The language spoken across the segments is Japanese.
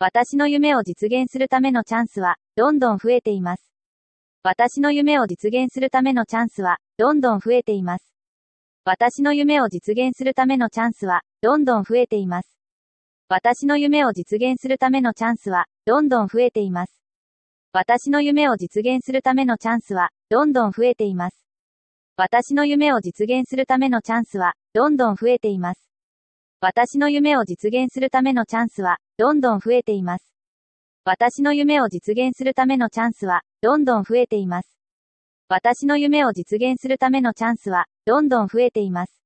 私の夢を実現するためのチャンスは、どんどん増えています。私の夢を実現するためのチャンスは、どんどん増えています。私の夢を実現するためのチャンスは、どんどん増えています。私の夢を実現するためのチャンスは、どんどん増えています。私の夢を実現するためのチャンスは、どんどん増えています。私の夢を実現するためのチャンスは、どんどん増えています。私の夢を実現するためのチャンスは、どんどん増えています。私の夢を実現するためのチャンスは、どんどん増えています。私の夢を実現するためのチャンスは、どんどん増えています。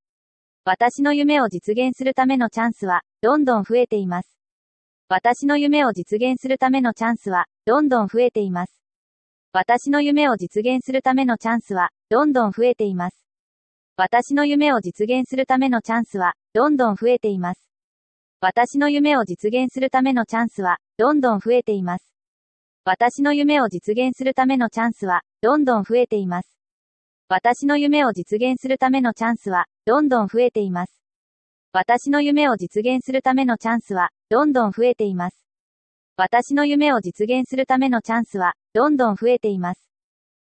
私の夢を実現するためのチャンスは、どんどん増えています。私の夢を実現するためのチャンスは、どんどん増えています。私の夢を実現するためのチャンスは、どんどん増えています。私の夢を実現するためのチャンスは、どんどん増えています。私の夢を実現するためのチャンスは、どんどん増えています。私の夢を実現するためのチャンスは、どんどん増えています。私の夢を実現するためのチャンスは、どんどん増えています。私の夢を実現するためのチャンスは、どんどん増えています。私の夢を実現するためのチャンスは、どんどん増えています。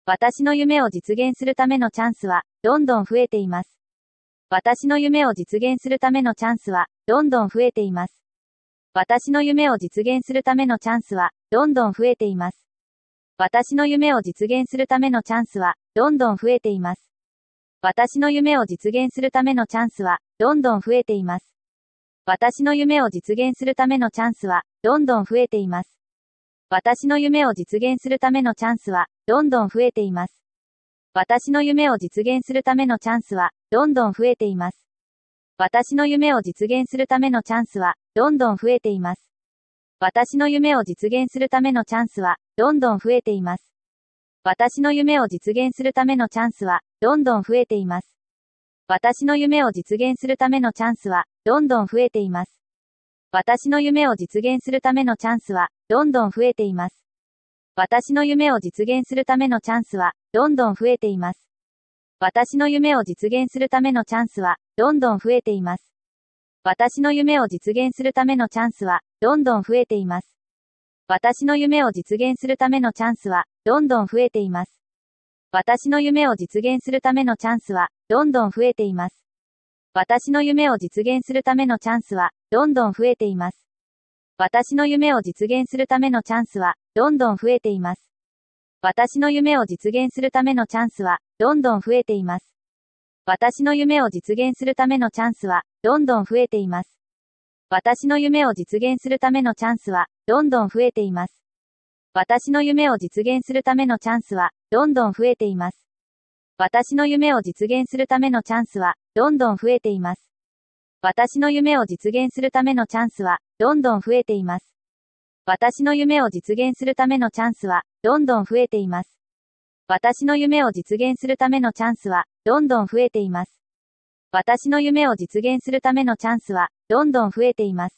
私の夢を実現するためのチャンスは、どんどん増えています。私の夢を実現するためのチャンスは、どんどん増えています。私の夢を実現するためのチャンスは、どんどん増えています。私の夢を実現するためのチャンスは、どんどん増えています。私の夢を実現するためのチャンスは、どんどん増えています。私の夢を実現するためのチャンスは、どんどん増えています。私の夢を実現するためのチャンスは、どんどん増えています。私の夢を実現するためのチャンスは、どんどん増えています。私の夢を実現するためのチャンスは、どんどん増えています。私の夢を実現するためのチャンスは、どんどん増えています。私の夢を実現するためのチャンスは、どんどん増えています。私の夢を実現するためのチャンスは、どんどん増えています。私の夢を実現するためのチャンスは、どんどん増えています。私の夢を実現するためのチャンスは、どんどん増えています。私の夢を実現するためのチャンスは、どんどん増えています。私の夢を実現するためのチャンスは、どんどん増えています。私の夢を実現するためのチャンスは、どんどん増えています。私の夢を実現するためのチャンスは、どんどん増えています。私の夢を実現するためのチャンスは、どんどん増えています。私の夢を実現するためのチャンスは、どんどん増えています。私の夢を実現するためのチャンスは、どんどん増えています。私の夢を実現するためのチャンスは、どんどん増えています。私の夢を実現するためのチャンスは、どんどん増えています。私の夢を実現するためのチャンスは、どんどん増えています。私の夢を実現するためのチャンスは、どんどん増えています。私の夢を実現するためのチャンスは、どんどん増えています。私の夢を実現するためのチャンスは、どんどん増えています。私の夢を実現するためのチャンスは、どんどん増えています。私の夢を実現するためのチャンスは、どんどん増えています。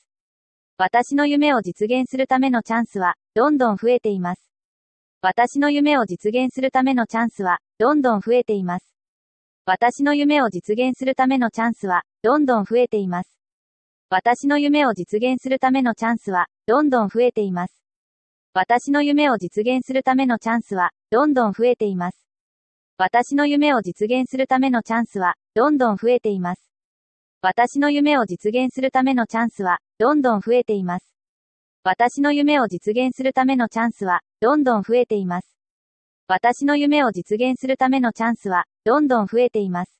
私の夢を実現するためのチャンスは、どんどん増えています。私の夢を実現するためのチャンスは、どんどん増えています。私の夢を実現するためのチャンスは、どんどん増えています。私の夢を実現するためのチャンスは、どんどん増えています。私の夢を実現するためのチャンスは、どんどん増えています。私の夢を実現するためのチャンスは、どんどん増えています。私の夢を実現するためのチャンスは、どんどん増えています。私の夢を実現するためのチャンスは、どんどん増えています。私の夢を実現するためのチャンスは、どんどん増えています。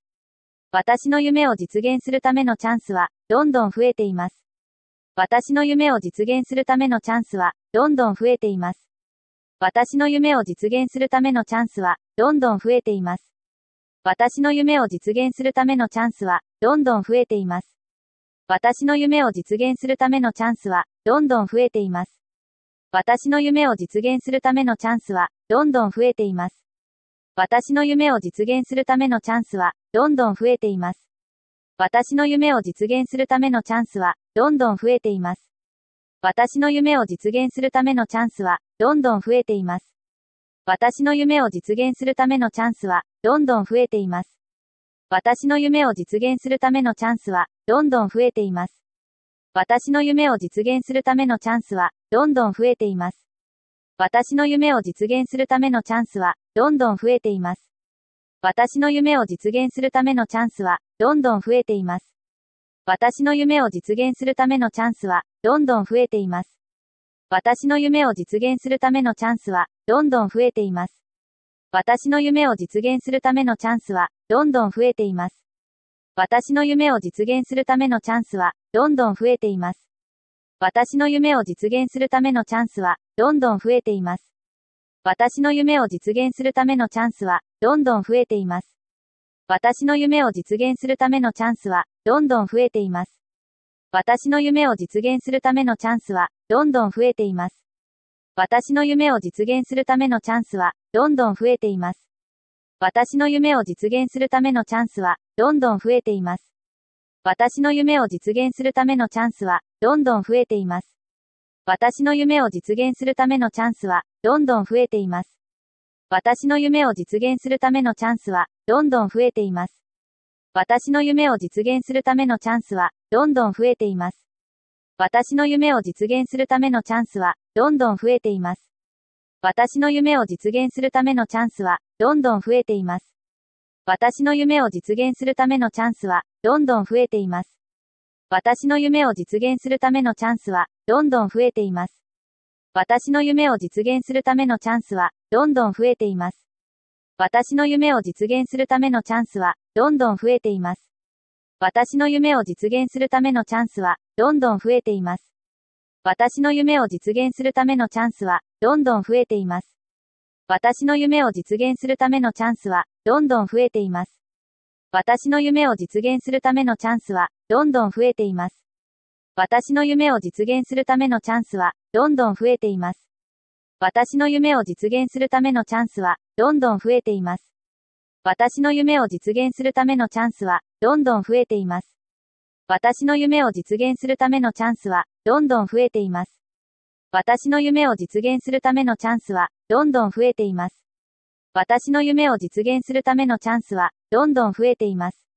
私の夢を実現するためのチャンスは、どんどん増えています。私の夢を実現するためのチャンスは、どんどん増えています。私の夢を実現するためのチャンスは、どんどん増えています。私の夢を実現するためのチャンスは、どんどん増えています。私の夢を実現するためのチャンスは、どんどん増えています。私の夢を実現するためのチャンスは、どんどん増えています。私の夢を実現するためのチャンスは、どんどん増えています。私の夢を実現するためのチャンスは、どんどん増えています。私の夢を実現するためのチャンスは、どんどん増えています。私の夢を実現するためのチャンスは、どんどん増えています。私の夢を実現するためのチャンスは、どんどん増えています。私の夢を実現するためのチャンスは、どんどん増えています。私の夢を実現するためのチャンスは、どんどん増えています。私の夢を実現するためのチャンスは、どんどん増えています。私の夢を実現するためのチャンスは、どんどん増えています。私の夢を実現するためのチャンスは、どんどん増えています。私の夢を実現するためのチャンスは、どんどん増えています。私の夢を実現するためのチャンスは、どんどん増えています。私の夢を実現するためのチャンスは、どんどん増えています。私の夢を実現するためのチャンスは、どんどん増えています。私の夢を実現するためのチャンスは、どんどん増えています。私の夢を実現するためのチャンスは、どんどん増えています。私の夢を実現するためのチャンスは、どんどん増えています。私の夢を実現するためのチャンスは、どんどん増えています。私の夢を実現するためのチャンスは、どんどん増えています。私の夢を実現するためのチャンスは、どんどん増えています。私の夢を実現するためのチャンスは、どんどん増えています。私の夢を実現するためのチャンスは、どんどん増えています。私の夢を実現するためのチャンスは、どんどん増えています。私の夢を実現するためのチャンスは、どんどん増えています。私の夢を実現するためのチャンスは、どんどん増えています。私の夢を実現するためのチャンスは、どんどん増えています。私の夢を実現するためのチャンスは、どんどん増えています。私の夢を実現するためのチャンスは、どんどん増えています。私の夢を実現するためのチャンスは、どんどん増えています。私の夢を実現するためのチャンスは、どんどん増えています。私の夢を実現するためのチャンスは、どんどん増えています。私の夢を実現するためのチャンスは、どんどん増えています。私の夢を実現するためのチャンスは、どんどん増えています。私の夢を実現するためのチャンスは、どんどん増えています。私の夢を実現するためのチャンスは、どんどん増えています。私の夢を実現するためのチャンスは、どんどん増えています。私の夢を実現するためのチャンスは、どんどん増えています。私の夢を実現するためのチャンスは、どんどん増えています。